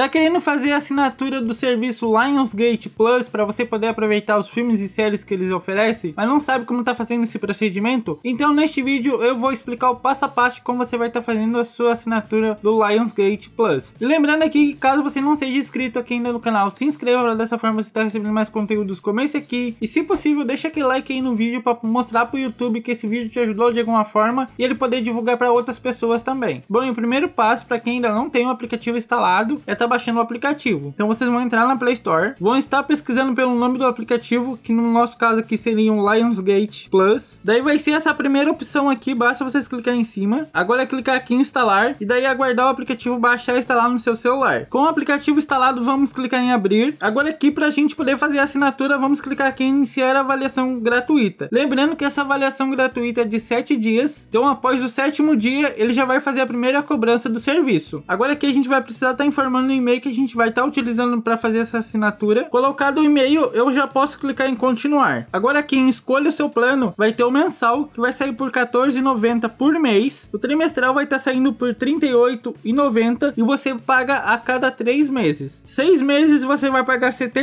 Tá querendo fazer a assinatura do serviço Lionsgate Plus para você poder aproveitar os filmes e séries que eles oferecem, mas não sabe como tá fazendo esse procedimento? Então neste vídeo eu vou explicar o passo a passo como você vai estar tá fazendo a sua assinatura do Lionsgate Plus. E lembrando aqui que caso você não seja inscrito aqui ainda no canal, se inscreva para dessa forma você tá recebendo mais conteúdos como esse aqui. E se possível, deixa aquele like aí no vídeo para mostrar pro YouTube que esse vídeo te ajudou de alguma forma e ele poder divulgar para outras pessoas também. Bom, e o primeiro passo para quem ainda não tem o aplicativo instalado é tá baixando o aplicativo. Então vocês vão entrar na Play Store, vão estar pesquisando pelo nome do aplicativo, que no nosso caso aqui seria um Lionsgate Plus. Daí vai ser essa primeira opção aqui, basta vocês clicar em cima. Agora é clicar aqui em instalar e daí aguardar o aplicativo baixar e instalar no seu celular. Com o aplicativo instalado, vamos clicar em abrir. Agora aqui para a gente poder fazer a assinatura, vamos clicar aqui em iniciar a avaliação gratuita. Lembrando que essa avaliação gratuita é de 7 dias, então após o sétimo dia ele já vai fazer a primeira cobrança do serviço. Agora aqui a gente vai precisar estar tá informando e-mail que a gente vai estar tá utilizando para fazer essa assinatura. Colocado o e-mail, eu já posso clicar em continuar. Agora quem escolhe o seu plano vai ter o mensal, que vai sair por R$14,90 14,90 por mês. O trimestral vai estar tá saindo por R$38,90 38,90 e você paga a cada três meses. Seis meses você vai pagar R$73,90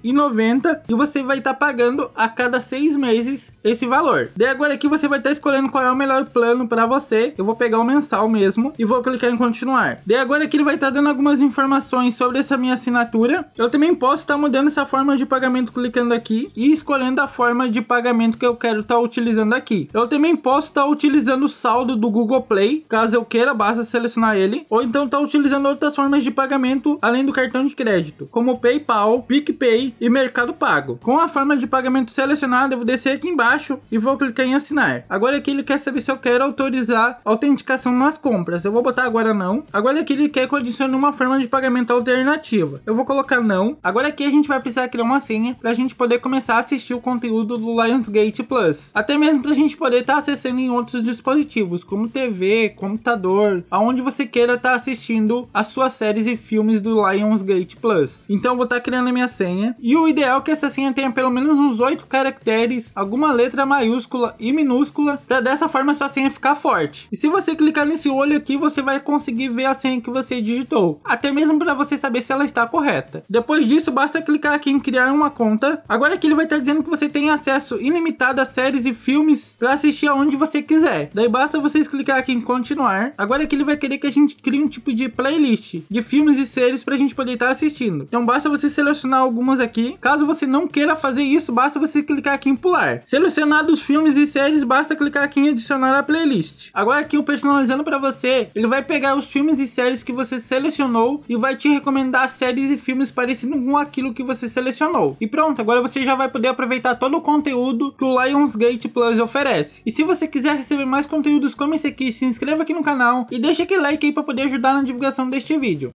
73,90 e você vai estar tá pagando a cada seis meses esse valor. Daí agora aqui você vai estar tá escolhendo qual é o melhor plano para você. Eu vou pegar o mensal mesmo e vou clicar em continuar. Daí agora aqui ele vai estar tá dando algumas outras informações sobre essa minha assinatura. Eu também posso estar tá mudando essa forma de pagamento clicando aqui e escolhendo a forma de pagamento que eu quero estar tá utilizando aqui. Eu também posso estar tá utilizando o saldo do Google Play, caso eu queira, basta selecionar ele, ou então estar utilizando outras formas de pagamento além do cartão de crédito, como PayPal, PicPay e Mercado Pago. Com a forma de pagamento selecionada, eu vou descer aqui embaixo e vou clicar em assinar. Agora aqui ele quer saber se eu quero autorizar autenticação nas compras. Eu vou botar agora não. Agora aqui ele quer que eu adicione uma forma forma de pagamento alternativa. Eu vou colocar não. Agora aqui a gente vai precisar criar uma senha para a gente poder começar a assistir o conteúdo do Lionsgate Plus. Até mesmo para a gente poder estar tá acessando em outros dispositivos, como TV, computador, aonde você queira estar tá assistindo as suas séries e filmes do Lionsgate Plus. Então eu vou estar tá criando a minha senha. E o ideal é que essa senha tenha pelo menos uns 8 caracteres, alguma letra maiúscula e minúscula, para dessa forma a sua senha ficar forte. E se você clicar nesse olho aqui, você vai conseguir ver a senha que você digitou até mesmo para você saber se ela está correta. Depois disso, basta clicar aqui em criar uma conta. Agora aqui ele vai estar dizendo que você tem acesso ilimitado a séries e filmes para assistir aonde você quiser. Daí basta vocês clicar aqui em continuar. Agora aqui ele vai querer que a gente crie um tipo de playlist de filmes e séries para a gente poder estar assistindo. Então basta você selecionar algumas aqui. Caso você não queira fazer isso, basta você clicar aqui em pular. Selecionados os filmes e séries, basta clicar aqui em adicionar a playlist. Agora aqui o personalizando para você, ele vai pegar os filmes e séries que você selecionou selecionou e vai te recomendar séries e filmes parecidos com aquilo que você selecionou. E pronto, agora você já vai poder aproveitar todo o conteúdo que o Lionsgate Plus oferece. E se você quiser receber mais conteúdos como esse aqui, se inscreva aqui no canal e deixa aquele like aí para poder ajudar na divulgação deste vídeo.